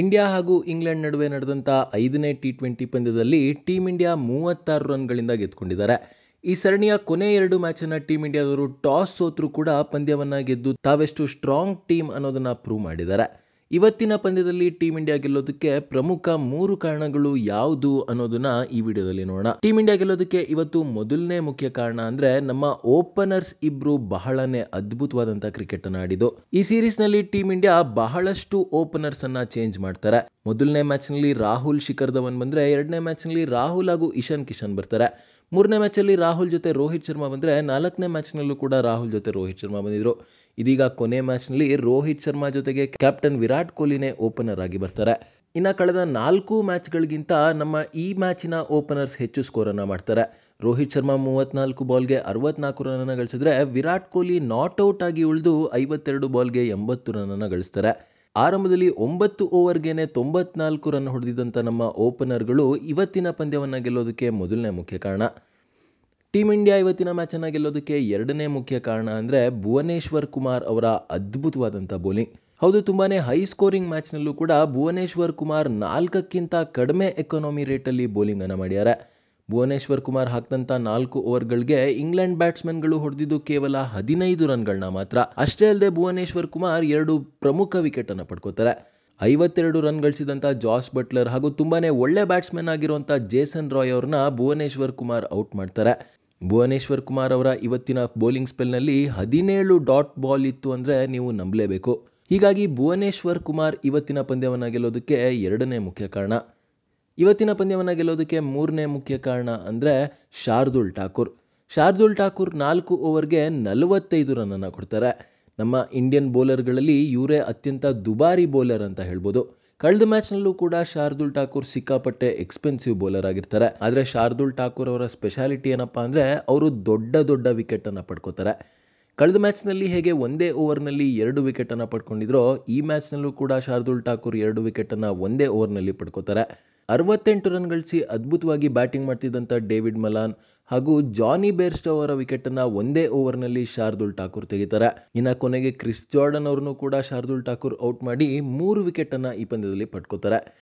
India ಹಾಗೂ England ನಡುವೆ ನಡೆದಂಥ ಐದನೇ ಟಿ ಟ್ವೆಂಟಿ ಪಂದ್ಯದಲ್ಲಿ ಟೀಮ್ ಇಂಡಿಯಾ ಮೂವತ್ತಾರು ರನ್ಗಳಿಂದ ಗೆದ್ದುಕೊಂಡಿದ್ದಾರೆ ಈ ಸರಣಿಯ ಕೊನೆ ಎರಡು ಮ್ಯಾಚನ್ನು ಟೀಮ್ ಇಂಡಿಯಾದವರು ಟಾಸ್ ಸೋತರೂ ಕೂಡ ಪಂದ್ಯವನ್ನು ಗೆದ್ದು ತಾವೆಷ್ಟು ಸ್ಟ್ರಾಂಗ್ ಟೀಮ್ ಅನ್ನೋದನ್ನು ಪ್ರೂವ್ ಮಾಡಿದ್ದಾರೆ ಇವತ್ತಿನ ಪಂದ್ಯದಲ್ಲಿ ಟೀಂ ಇಂಡಿಯಾ ಗೆಲ್ಲೋದಕ್ಕೆ ಪ್ರಮುಖ ಮೂರು ಕಾರಣಗಳು ಯಾವುದು ಅನ್ನೋದನ್ನ ಈ ವಿಡಿಯೋದಲ್ಲಿ ನೋಡೋಣ ಟೀಂ ಇಂಡಿಯಾ ಗೆಲ್ಲೋದಕ್ಕೆ ಇವತ್ತು ಮೊದಲನೇ ಮುಖ್ಯ ಕಾರಣ ಅಂದ್ರೆ ನಮ್ಮ ಓಪನರ್ಸ್ ಇಬ್ರು ಬಹಳನೇ ಅದ್ಭುತವಾದಂತಹ ಕ್ರಿಕೆಟ್ ಅನ್ನ ಆಡಿದ್ದು ಈ ಸೀರೀಸ್ ನಲ್ಲಿ ಟೀಂ ಇಂಡಿಯಾ ಬಹಳಷ್ಟು ಓಪನರ್ಸ್ ಅನ್ನ ಚೇಂಜ್ ಮಾಡ್ತಾರೆ ಮೊದಲನೇ ಮ್ಯಾಚ್ನಲ್ಲಿ ರಾಹುಲ್ ಶಿಖರ್ ಧವನ್ ಬಂದರೆ ಎರಡನೇ ಮ್ಯಾಚ್ನಲ್ಲಿ ರಾಹುಲ್ ಹಾಗೂ ಇಶಾನ್ ಕಿಶನ್ ಬರ್ತಾರೆ ಮೂರನೇ ಮ್ಯಾಚಲ್ಲಿ ರಾಹುಲ್ ಜೊತೆ ರೋಹಿತ್ ಶರ್ಮಾ ಬಂದರೆ ನಾಲ್ಕನೇ ಮ್ಯಾಚ್ನಲ್ಲೂ ಕೂಡ ರಾಹುಲ್ ಜೊತೆ ರೋಹಿತ್ ಶರ್ಮಾ ಬಂದಿದ್ದರು ಇದೀಗ ಕೊನೆ ಮ್ಯಾಚ್ನಲ್ಲಿ ರೋಹಿತ್ ಶರ್ಮಾ ಜೊತೆಗೆ ಕ್ಯಾಪ್ಟನ್ ವಿರಾಟ್ ಕೊಹ್ಲಿನೇ ಓಪನರ್ ಆಗಿ ಬರ್ತಾರೆ ಇನ್ನು ಕಳೆದ ನಾಲ್ಕು ಮ್ಯಾಚ್ಗಳಿಗಿಂತ ನಮ್ಮ ಈ ಮ್ಯಾಚಿನ ಓಪನರ್ಸ್ ಹೆಚ್ಚು ಸ್ಕೋರನ್ನು ಮಾಡ್ತಾರೆ ರೋಹಿತ್ ಶರ್ಮಾ ಮೂವತ್ತ್ನಾಲ್ಕು ಬಾಲ್ಗೆ ಅರವತ್ನಾಲ್ಕು ರನನ್ನು ಗಳಿಸಿದ್ರೆ ವಿರಾಟ್ ಕೊಹ್ಲಿ ನಾಟ್ ಔಟ್ ಆಗಿ ಉಳಿದು ಐವತ್ತೆರಡು ಬಾಲ್ಗೆ ಎಂಬತ್ತು ರನ್ನನ್ನು ಗಳಿಸ್ತಾರೆ ಆರಂಭದಲ್ಲಿ ಒಂಬತ್ತು ಓವರ್ಗೆನೆ ತೊಂಬತ್ನಾಲ್ಕು ರನ್ ಹೊಡೆದಿದ್ದಂಥ ನಮ್ಮ ಓಪನರ್ಗಳು ಇವತ್ತಿನ ಪಂದ್ಯವನ್ನು ಗೆಲ್ಲೋದಕ್ಕೆ ಮೊದಲನೇ ಮುಖ್ಯ ಕಾರಣ ಟೀಮ್ ಇಂಡಿಯಾ ಇವತ್ತಿನ ಮ್ಯಾಚನ್ನು ಗೆಲ್ಲೋದಕ್ಕೆ ಎರಡನೇ ಮುಖ್ಯ ಕಾರಣ ಅಂದರೆ ಭುವನೇಶ್ವರ್ ಕುಮಾರ್ ಅವರ ಅದ್ಭುತವಾದಂಥ ಬೌಲಿಂಗ್ ಹೌದು ತುಂಬಾ ಹೈ ಸ್ಕೋರಿಂಗ್ ಮ್ಯಾಚ್ನಲ್ಲೂ ಕೂಡ ಭುವನೇಶ್ವರ್ ಕುಮಾರ್ ನಾಲ್ಕಕ್ಕಿಂತ ಕಡಿಮೆ ಎಕಾನಮಿ ರೇಟಲ್ಲಿ ಬೌಲಿಂಗನ್ನು ಮಾಡಿದ್ದಾರೆ ಭುವನೇಶ್ವರ್ ಕುಮಾರ್ ಹಾಕಿದಂಥ ನಾಲ್ಕು ಓವರ್ಗಳಿಗೆ ಇಂಗ್ಲೆಂಡ್ ಬ್ಯಾಟ್ಸ್ಮನ್ಗಳು ಹೊಡೆದಿದ್ದು ಕೇವಲ ಹದಿನೈದು ರನ್ಗಳನ್ನ ಮಾತ್ರ ಅಷ್ಟೇ ಅಲ್ಲದೆ ಭುವನೇಶ್ವರ್ ಕುಮಾರ್ ಎರಡು ಪ್ರಮುಖ ವಿಕೆಟನ್ನು ಪಡ್ಕೋತಾರೆ ಐವತ್ತೆರಡು ರನ್ ಗಳಿಸಿದಂಥ ಜಾಸ್ ಬಟ್ಲರ್ ಹಾಗೂ ತುಂಬನೇ ಒಳ್ಳೆ ಬ್ಯಾಟ್ಸ್ಮನ್ ಆಗಿರುವಂಥ ಜೇಸನ್ ರಾಯ್ ಅವ್ರನ್ನ ಭುವನೇಶ್ವರ್ ಕುಮಾರ್ ಔಟ್ ಮಾಡ್ತಾರೆ ಭುವನೇಶ್ವರ್ ಕುಮಾರ್ ಅವರ ಇವತ್ತಿನ ಬೌಲಿಂಗ್ ಸ್ಪೆಲ್ನಲ್ಲಿ ಹದಿನೇಳು ಡಾಟ್ ಬಾಲ್ ಇತ್ತು ಅಂದರೆ ನೀವು ನಂಬಲೇಬೇಕು ಹೀಗಾಗಿ ಭುವನೇಶ್ವರ್ ಕುಮಾರ್ ಇವತ್ತಿನ ಪಂದ್ಯವನ್ನು ಗೆಲ್ಲೋದಕ್ಕೆ ಎರಡನೇ ಮುಖ್ಯ ಕಾರಣ ಇವತ್ತಿನ ಪಂದ್ಯವನ್ನು ಗೆಲ್ಲೋದಕ್ಕೆ ಮೂರನೇ ಮುಖ್ಯ ಕಾರಣ ಅಂದರೆ ಶಾರ್ದುಲ್ ಠಾಕೂರ್ ಶಾರ್ದುಲ್ ಠಾಕೂರ್ ನಾಲ್ಕು ಓವರ್ಗೆ ನಲವತ್ತೈದು ರನ್ನನ್ನು ಕೊಡ್ತಾರೆ ನಮ್ಮ ಇಂಡಿಯನ್ ಬೌಲರ್ಗಳಲ್ಲಿ ಇವರೇ ಅತ್ಯಂತ ದುಬಾರಿ ಬೌಲರ್ ಅಂತ ಹೇಳ್ಬೋದು ಕಳೆದ ಮ್ಯಾಚ್ನಲ್ಲೂ ಕೂಡ ಶಾರ್ದುಲ್ ಠಾಕೂರ್ ಸಿಕ್ಕಾಪಟ್ಟೆ ಎಕ್ಸ್ಪೆನ್ಸಿವ್ ಬೌಲರ್ ಆಗಿರ್ತಾರೆ ಆದರೆ ಶಾರ್ದುಲ್ ಠಾಕೂರ್ ಅವರ ಸ್ಪೆಷಾಲಿಟಿ ಏನಪ್ಪ ಅಂದರೆ ಅವರು ದೊಡ್ಡ ದೊಡ್ಡ ವಿಕೆಟನ್ನು ಪಡ್ಕೋತಾರೆ ಕಳೆದ ಮ್ಯಾಚ್ನಲ್ಲಿ ಹೇಗೆ ಒಂದೇ ಓವರ್ನಲ್ಲಿ ಎರಡು ವಿಕೆಟನ್ನು ಪಡ್ಕೊಂಡಿದ್ರೋ ಈ ಮ್ಯಾಚ್ನಲ್ಲೂ ಕೂಡ ಶಾರ್ದುಲ್ ಠಾಕೂರ್ ಎರಡು ವಿಕೆಟನ್ನು ಒಂದೇ ಓವರ್ನಲ್ಲಿ ಪಡ್ಕೋತಾರೆ ಅರವತ್ತೆಂಟು ರನ್ ಗಳಿಸಿ ಅದ್ಭುತವಾಗಿ ಬ್ಯಾಟಿಂಗ್ ಮಾಡ್ತಿದ್ದಂಥ ಡೇವಿಡ್ ಮಲಾನ್ ಹಾಗೂ ಜಾನಿ ಬೇರ್ಸ್ಟೋ ಅವರ ವಿಕೆಟನ್ನು ಒಂದೇ ಓವರ್ನಲ್ಲಿ ಶಾರ್ದುಲ್ ಠಾಕೂರ್ ತೆಗಿತಾರೆ ಇನ್ನು ಕೊನೆಗೆ ಕ್ರಿಸ್ ಜಾರ್ಡನ್ ಅವ್ರನ್ನೂ ಕೂಡ ಶಾರ್ದುಲ್ ಠಾಕೂರ್ ಔಟ್ ಮಾಡಿ ಮೂರು ವಿಕೆಟನ್ನು ಈ ಪಂದ್ಯದಲ್ಲಿ ಪಡ್ಕೋತಾರೆ